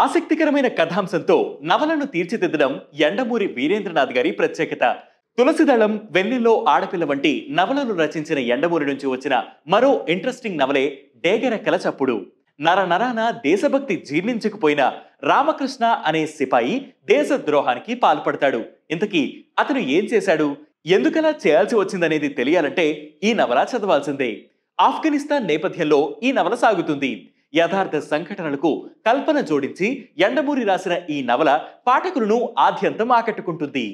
ఆసక్తికరమైన కథాంశంతో నవలను తీర్చిదిద్దడం ఎండమూరి వీరేంద్రనాథ్ గారి ప్రత్యేకత తులసిదళం వెన్నెల్లో ఆడపిల్ల వంటి నవలను రచించిన ఎండమూరి నుంచి వచ్చిన మరో ఇంట్రెస్టింగ్ నవలే డేగెరెక్కల చప్పుడు నరాన దేశభక్తి జీర్ణించకపోయిన రామకృష్ణ అనే సిపాయి దేశ ద్రోహానికి పాల్పడతాడు ఇంతకీ అతను ఏం చేశాడు ఎందుకలా చేయాల్సి వచ్చిందనేది తెలియాలంటే ఈ నవల చదవాల్సిందే ఆఫ్ఘనిస్తాన్ నేపథ్యంలో ఈ నవల సాగుతుంది యథార్థ సంఘటనలకు కల్పన జోడించి ఎండమూరి రాసిన ఈ నవల పాఠకులను ఆద్యంతం ఆకట్టుకుంటుంది